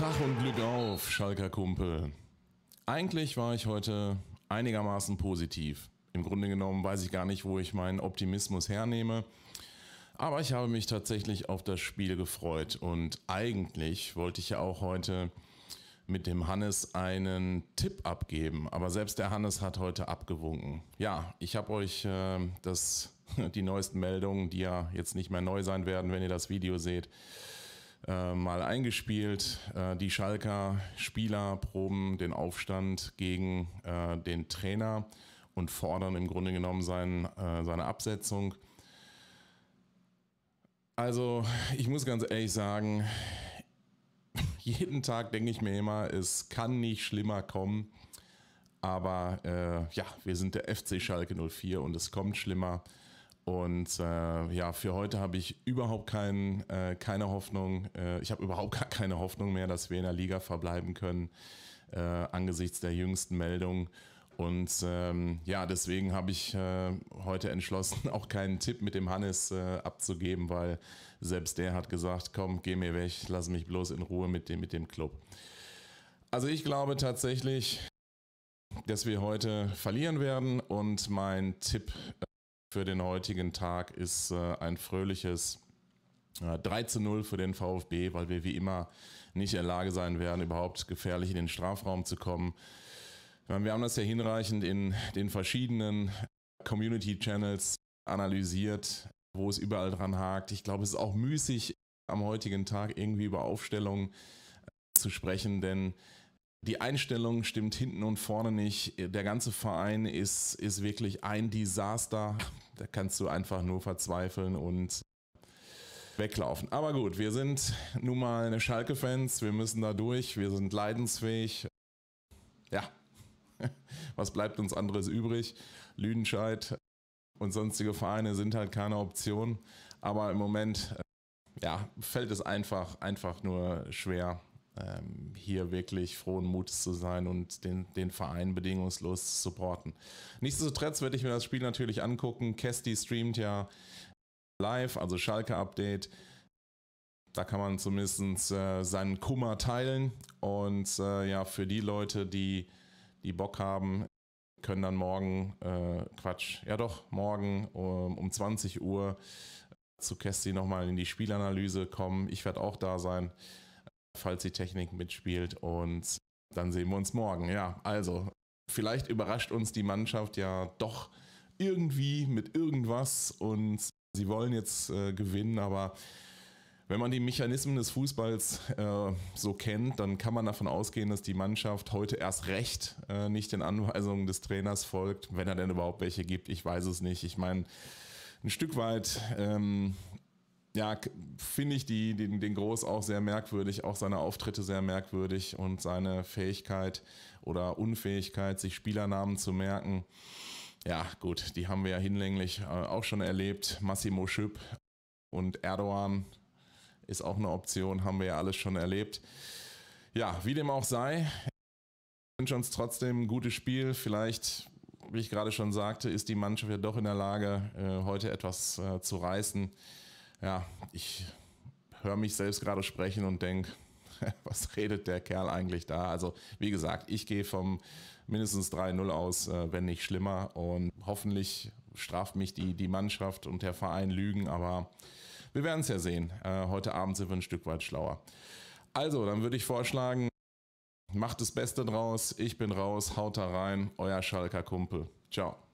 Tag und Glück auf, Schalker Kumpel. Eigentlich war ich heute einigermaßen positiv. Im Grunde genommen weiß ich gar nicht, wo ich meinen Optimismus hernehme. Aber ich habe mich tatsächlich auf das Spiel gefreut. Und eigentlich wollte ich ja auch heute mit dem Hannes einen Tipp abgeben. Aber selbst der Hannes hat heute abgewunken. Ja, ich habe euch äh, das, die neuesten Meldungen, die ja jetzt nicht mehr neu sein werden, wenn ihr das Video seht, äh, mal eingespielt. Äh, die Schalker Spieler proben den Aufstand gegen äh, den Trainer und fordern im Grunde genommen sein, äh, seine Absetzung. Also ich muss ganz ehrlich sagen, jeden Tag denke ich mir immer, es kann nicht schlimmer kommen. Aber äh, ja, wir sind der FC Schalke 04 und es kommt schlimmer. Und äh, ja, für heute habe ich überhaupt kein, äh, keine Hoffnung. Äh, ich habe überhaupt gar keine Hoffnung mehr, dass wir in der Liga verbleiben können, äh, angesichts der jüngsten Meldung. Und ähm, ja, deswegen habe ich äh, heute entschlossen, auch keinen Tipp mit dem Hannes äh, abzugeben, weil selbst der hat gesagt, komm, geh mir weg, lass mich bloß in Ruhe mit dem, mit dem Club. Also ich glaube tatsächlich, dass wir heute verlieren werden und mein Tipp für den heutigen Tag ist äh, ein fröhliches 3 äh, zu 0 für den VfB, weil wir wie immer nicht in der Lage sein werden, überhaupt gefährlich in den Strafraum zu kommen. Wir haben das ja hinreichend in den verschiedenen Community Channels analysiert, wo es überall dran hakt. Ich glaube, es ist auch müßig, am heutigen Tag irgendwie über Aufstellungen äh, zu sprechen, denn die Einstellung stimmt hinten und vorne nicht. Der ganze Verein ist, ist wirklich ein Desaster. Da kannst du einfach nur verzweifeln und weglaufen. Aber gut, wir sind nun mal eine Schalke-Fans. Wir müssen da durch. Wir sind leidensfähig. Ja, was bleibt uns anderes übrig? Lüdenscheid und sonstige Vereine sind halt keine Option. Aber im Moment, äh, ja, fällt es einfach, einfach nur schwer ähm, hier wirklich frohen Mutes zu sein und den, den Verein bedingungslos zu supporten. Nichtsdestotrotz werde ich mir das Spiel natürlich angucken. Kesti streamt ja live, also Schalke Update. Da kann man zumindest äh, seinen Kummer teilen. Und äh, ja, für die Leute, die, die Bock haben, können dann morgen, äh, Quatsch, ja doch, morgen ähm, um, um 20 Uhr zu Kesti nochmal in die Spielanalyse kommen. Ich werde auch da sein falls die Technik mitspielt. Und dann sehen wir uns morgen. Ja, also vielleicht überrascht uns die Mannschaft ja doch irgendwie mit irgendwas und sie wollen jetzt äh, gewinnen, aber wenn man die Mechanismen des Fußballs äh, so kennt, dann kann man davon ausgehen, dass die Mannschaft heute erst recht äh, nicht den Anweisungen des Trainers folgt, wenn er denn überhaupt welche gibt. Ich weiß es nicht. Ich meine, ein Stück weit ähm, ja, finde ich die, den, den Groß auch sehr merkwürdig, auch seine Auftritte sehr merkwürdig und seine Fähigkeit oder Unfähigkeit, sich Spielernamen zu merken. Ja, gut, die haben wir ja hinlänglich äh, auch schon erlebt. Massimo Schüpp und Erdogan ist auch eine Option, haben wir ja alles schon erlebt. Ja, wie dem auch sei, ich wünsche uns trotzdem ein gutes Spiel. Vielleicht, wie ich gerade schon sagte, ist die Mannschaft ja doch in der Lage, äh, heute etwas äh, zu reißen ja, ich höre mich selbst gerade sprechen und denke, was redet der Kerl eigentlich da? Also, wie gesagt, ich gehe vom mindestens 3-0 aus, äh, wenn nicht schlimmer. Und hoffentlich straft mich die, die Mannschaft und der Verein Lügen, aber wir werden es ja sehen. Äh, heute Abend sind wir ein Stück weit schlauer. Also, dann würde ich vorschlagen, macht das Beste draus. Ich bin raus, haut da rein, euer Schalker Kumpel. Ciao.